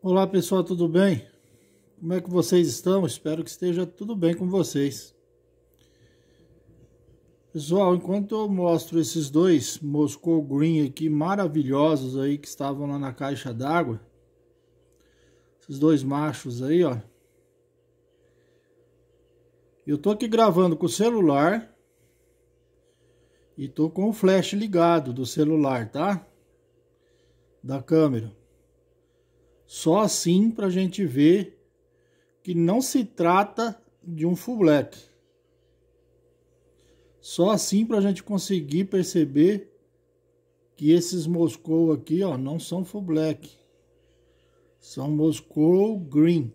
Olá pessoal, tudo bem? Como é que vocês estão? Espero que esteja tudo bem com vocês. Pessoal, enquanto eu mostro esses dois Moscou Green aqui maravilhosos aí que estavam lá na caixa d'água, esses dois machos aí, ó. Eu tô aqui gravando com o celular e tô com o flash ligado do celular, tá? Da câmera. Só assim para a gente ver que não se trata de um full black. Só assim para a gente conseguir perceber que esses Moscou aqui ó, não são full black. São Moscou Green.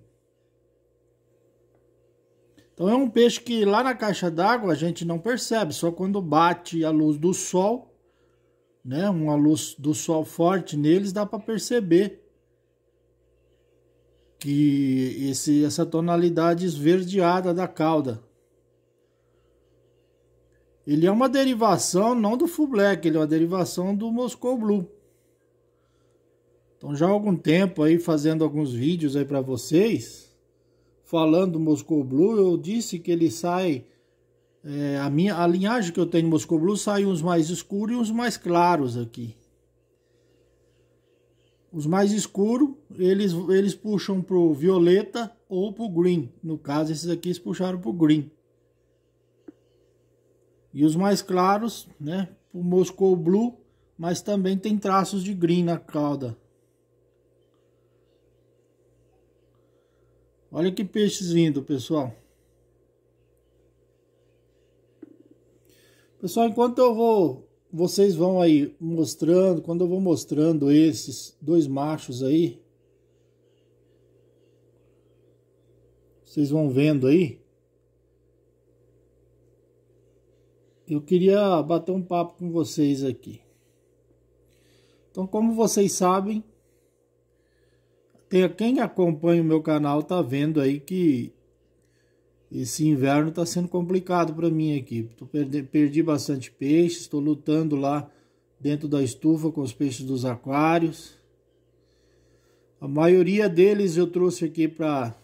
Então é um peixe que lá na caixa d'água a gente não percebe, só quando bate a luz do sol, né, uma luz do sol forte neles dá para perceber que esse, essa tonalidade esverdeada da cauda. Ele é uma derivação não do Full Black, ele é uma derivação do Moscow Blue. Então já há algum tempo aí fazendo alguns vídeos aí para vocês, falando Moscow Blue, eu disse que ele sai, é, a, minha, a linhagem que eu tenho de Moscow Blue sai uns mais escuros e uns mais claros aqui. Os mais escuros, eles, eles puxam pro violeta ou pro green. No caso, esses aqui eles puxaram pro green. E os mais claros, né? O Moscou Blue, mas também tem traços de green na cauda. Olha que peixes lindo pessoal. Pessoal, enquanto eu vou vocês vão aí mostrando, quando eu vou mostrando esses dois machos aí, vocês vão vendo aí. Eu queria bater um papo com vocês aqui. Então, como vocês sabem, tem, quem acompanha o meu canal tá vendo aí que esse inverno está sendo complicado para mim aqui. Tô perdi, perdi bastante peixe, estou lutando lá dentro da estufa com os peixes dos aquários. A maioria deles eu trouxe aqui para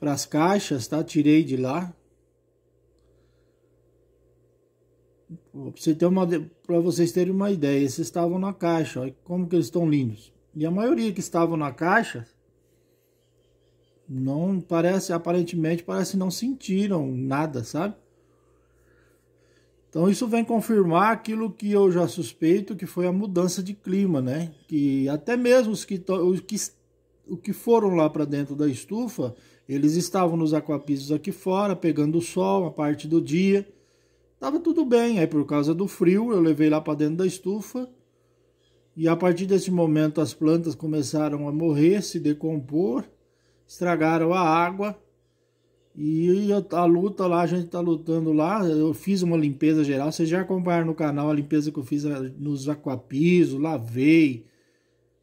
as caixas, tá? Tirei de lá. Para vocês terem uma ideia, esses estavam na caixa, olha como que eles estão lindos. E a maioria que estavam na caixa não parece, aparentemente parece não sentiram nada, sabe? Então isso vem confirmar aquilo que eu já suspeito, que foi a mudança de clima, né? Que até mesmo os que, os que, o que foram lá para dentro da estufa, eles estavam nos aquapisos aqui fora, pegando o sol, a parte do dia. Tava tudo bem, aí por causa do frio eu levei lá para dentro da estufa. E a partir desse momento as plantas começaram a morrer, se decompor estragaram a água. E a luta lá, a gente tá lutando lá. Eu fiz uma limpeza geral. Vocês já acompanharam no canal a limpeza que eu fiz eh, nos aquapisos, lavei,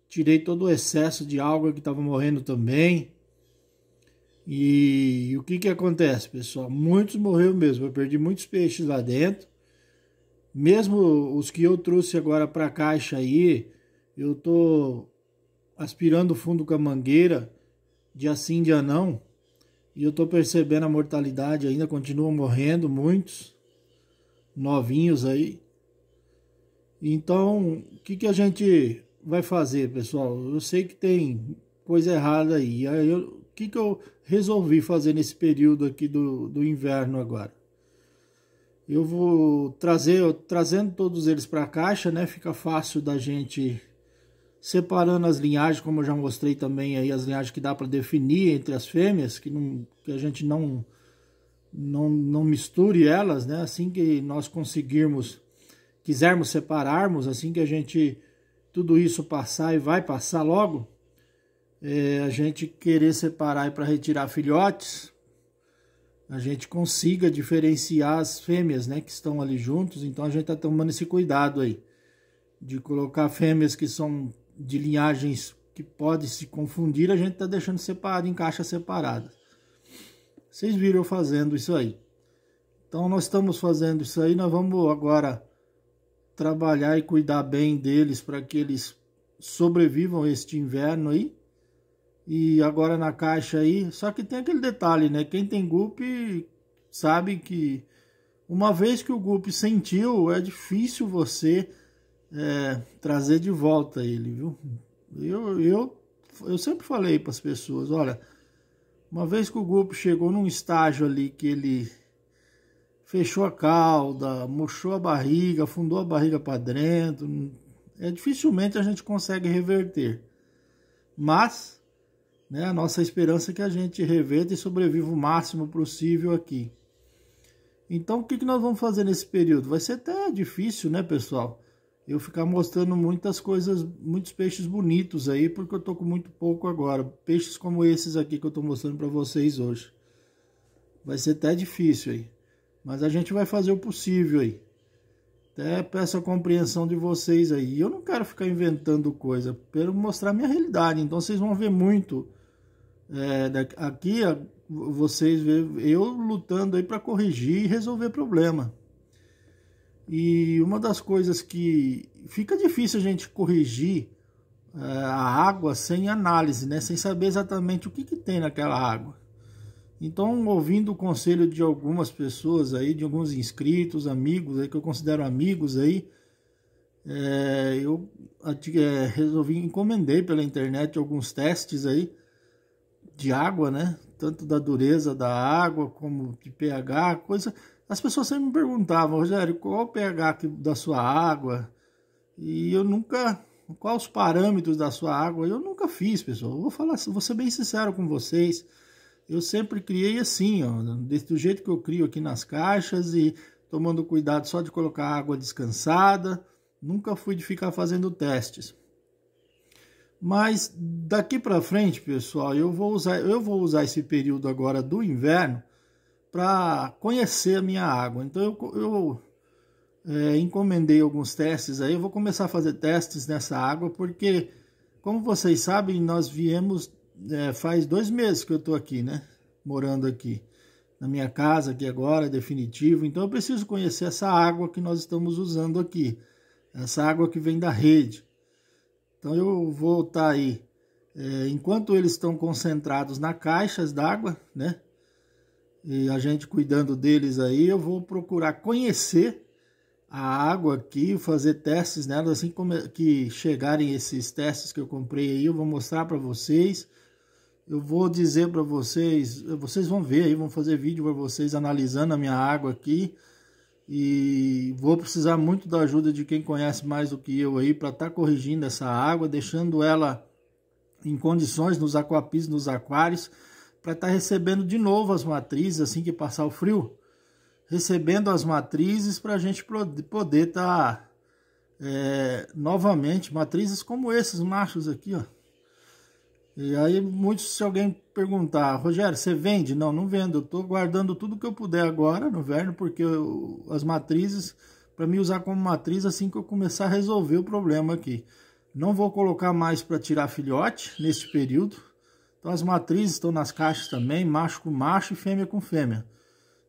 tirei todo o excesso de água que estava morrendo também. E, e o que que acontece, pessoal? Muitos morreram mesmo. Eu perdi muitos peixes lá dentro. Mesmo os que eu trouxe agora para a caixa aí, eu tô aspirando o fundo com a mangueira dia sim, dia não. E eu tô percebendo a mortalidade ainda, continuam morrendo muitos novinhos aí. Então, o que, que a gente vai fazer, pessoal? Eu sei que tem coisa errada aí. aí o que, que eu resolvi fazer nesse período aqui do, do inverno agora? Eu vou trazer, eu, trazendo todos eles para a caixa, né? Fica fácil da gente separando as linhagens, como eu já mostrei também aí, as linhagens que dá para definir entre as fêmeas, que, não, que a gente não, não, não misture elas, né? Assim que nós conseguirmos, quisermos separarmos, assim que a gente, tudo isso passar e vai passar logo, é, a gente querer separar para retirar filhotes, a gente consiga diferenciar as fêmeas, né? Que estão ali juntos, então a gente está tomando esse cuidado aí de colocar fêmeas que são de linhagens que pode se confundir, a gente está deixando separado em caixas separadas. Vocês viram eu fazendo isso aí. Então nós estamos fazendo isso aí, nós vamos agora trabalhar e cuidar bem deles para que eles sobrevivam este inverno aí. E agora na caixa aí, só que tem aquele detalhe, né? Quem tem gupe sabe que uma vez que o gupe sentiu, é difícil você é, trazer de volta ele, viu? Eu, eu, eu sempre falei para as pessoas, olha, uma vez que o grupo chegou num estágio ali que ele fechou a cauda, murchou a barriga, afundou a barriga para dentro, é dificilmente a gente consegue reverter. Mas né, a nossa esperança é que a gente reverta e sobreviva o máximo possível aqui. Então, o que, que nós vamos fazer nesse período? Vai ser até difícil, né, pessoal? eu ficar mostrando muitas coisas, muitos peixes bonitos aí, porque eu tô com muito pouco agora. Peixes como esses aqui que eu tô mostrando para vocês hoje. Vai ser até difícil aí, mas a gente vai fazer o possível aí. Até peço a compreensão de vocês aí. Eu não quero ficar inventando coisa, quero mostrar minha realidade. Então vocês vão ver muito é, aqui, vocês ver eu lutando aí para corrigir e resolver problema. E uma das coisas que fica difícil a gente corrigir é, a água sem análise, né? sem saber exatamente o que, que tem naquela água. Então, ouvindo o conselho de algumas pessoas aí, de alguns inscritos, amigos aí, que eu considero amigos aí, é, eu é, resolvi, encomendei pela internet alguns testes aí de água, né? Tanto da dureza da água como de pH, coisa as pessoas sempre me perguntavam, Rogério, qual o pH da sua água? E eu nunca. Quais os parâmetros da sua água? Eu nunca fiz, pessoal. Eu vou falar, vou ser bem sincero com vocês. Eu sempre criei assim, ó, do jeito que eu crio aqui nas caixas e tomando cuidado só de colocar água descansada. Nunca fui de ficar fazendo testes. Mas daqui para frente, pessoal, eu vou usar eu vou usar esse período agora do inverno para conhecer a minha água. Então eu, eu é, encomendei alguns testes aí, eu vou começar a fazer testes nessa água, porque como vocês sabem, nós viemos é, faz dois meses que eu estou aqui, né? Morando aqui na minha casa aqui agora, é definitivo. Então eu preciso conhecer essa água que nós estamos usando aqui, essa água que vem da rede. Então eu vou estar tá aí, é, enquanto eles estão concentrados na caixas d'água, né? E a gente cuidando deles aí, eu vou procurar conhecer a água aqui, fazer testes nela. Assim é que chegarem esses testes que eu comprei aí, eu vou mostrar para vocês. Eu vou dizer para vocês, vocês vão ver aí, vão fazer vídeo para vocês analisando a minha água aqui. E vou precisar muito da ajuda de quem conhece mais do que eu aí para estar tá corrigindo essa água, deixando ela em condições nos aquapis, nos aquários para estar tá recebendo de novo as matrizes assim que passar o frio. Recebendo as matrizes para a gente poder estar tá, é, novamente, matrizes como esses machos aqui, ó. E aí, muitos, se alguém perguntar, Rogério, você vende? Não, não vendo. Eu estou guardando tudo que eu puder agora no verno, porque eu, as matrizes, para me usar como matriz assim que eu começar a resolver o problema aqui. Não vou colocar mais para tirar filhote neste período. Então as matrizes estão nas caixas também, macho com macho e fêmea com fêmea.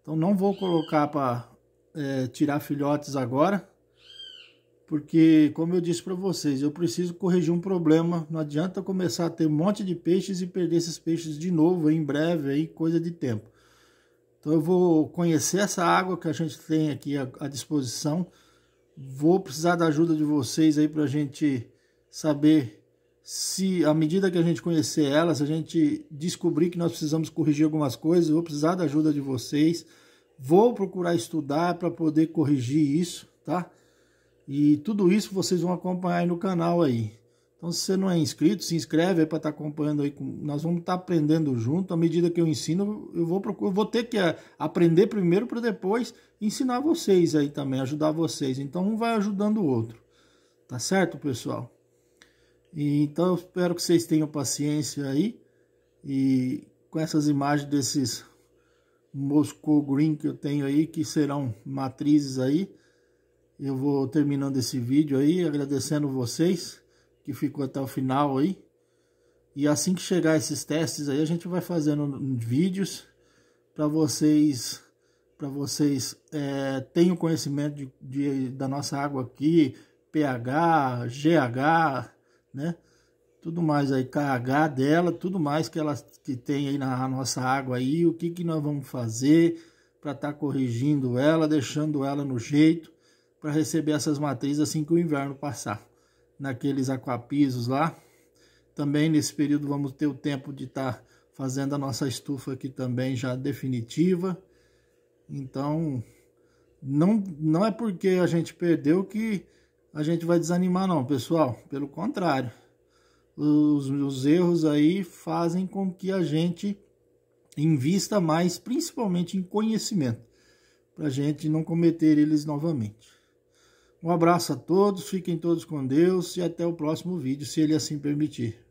Então não vou colocar para é, tirar filhotes agora, porque como eu disse para vocês, eu preciso corrigir um problema. Não adianta começar a ter um monte de peixes e perder esses peixes de novo em breve, aí coisa de tempo. Então eu vou conhecer essa água que a gente tem aqui à disposição. Vou precisar da ajuda de vocês aí para a gente saber se à medida que a gente conhecer ela, se a gente descobrir que nós precisamos corrigir algumas coisas, vou precisar da ajuda de vocês. Vou procurar estudar para poder corrigir isso, tá? E tudo isso vocês vão acompanhar aí no canal aí. Então, se você não é inscrito, se inscreve aí para estar tá acompanhando aí. Nós vamos estar tá aprendendo junto. À medida que eu ensino, eu vou procurar, eu vou ter que é, aprender primeiro para depois ensinar vocês aí também, ajudar vocês. Então, um vai ajudando o outro. Tá certo, pessoal? E, então eu espero que vocês tenham paciência aí. E com essas imagens desses Moscou Green que eu tenho aí, que serão matrizes aí. Eu vou terminando esse vídeo aí, agradecendo vocês que ficou até o final aí. E assim que chegar esses testes aí, a gente vai fazendo vídeos para vocês para vocês é, tenham conhecimento de, de, da nossa água aqui, pH, GH, né? Tudo mais aí, KH dela, tudo mais que ela que tem aí na nossa água aí, o que que nós vamos fazer para estar tá corrigindo ela, deixando ela no jeito para receber essas matrizes assim que o inverno passar. Naqueles aquapisos lá. Também nesse período vamos ter o tempo de estar tá fazendo a nossa estufa aqui também já definitiva. Então, não, não é porque a gente perdeu que a gente vai desanimar não, pessoal. Pelo contrário, os, os erros aí fazem com que a gente invista mais, principalmente em conhecimento, para a gente não cometer eles novamente. Um abraço a todos, fiquem todos com Deus e até o próximo vídeo, se ele assim permitir.